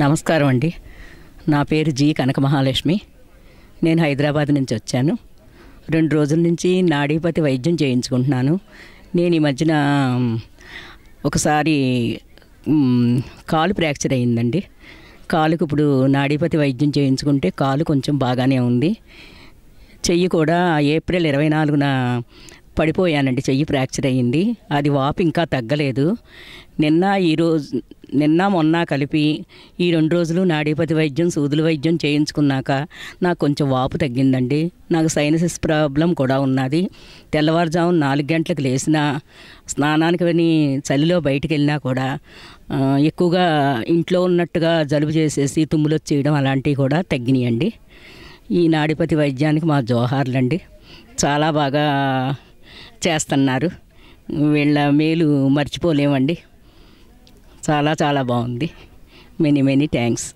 నమస్కారం అండి నా పేరు జీ కనక మహాలక్ష్మి నేను హైదరాబాద్ నుంచి వచ్చాను రెండు రోజుల నుంచి నాడీపతి వైద్యం చేయించుకుంటున్నాను నేను ఈ మధ్యన ఒకసారి కాలు ఫ్రాక్చర్ అయిందండి కాలుకి ఇప్పుడు నాడీపతి వైద్యం చేయించుకుంటే కాలు కొంచెం బాగానే ఉంది చెయ్యి కూడా ఏప్రిల్ ఇరవై నాలుగున పడిపోయానండి చెయ్యి ఫ్రాక్చర్ అయ్యింది అది వాపు ఇంకా తగ్గలేదు నిన్న ఈరోజు నిన్న మొన్న కలిపి ఈ రెండు రోజులు నాడీపతి వైద్యం సూదుల వైద్యం చేయించుకున్నాక నాకు కొంచెం వాపు తగ్గిందండి నాకు సైనసిస్ ప్రాబ్లం కూడా ఉన్నది తెల్లవారుజాము నాలుగు గంటలకు లేచిన స్నానానికి విని చలిలో బయటికి వెళ్ళినా కూడా ఎక్కువగా ఇంట్లో ఉన్నట్టుగా జలుబు చేసేసి తుమ్ములు వచ్చేయడం అలాంటివి కూడా తగ్గినాయండి ఈ నాడిపతి వైద్యానికి మా జోహార్లండి చాలా బాగా చేస్తున్నారు వీళ్ళ మేలు మర్చిపోలేమండి చాలా చాలా బాగుంది మెనీ మెనీ థ్యాంక్స్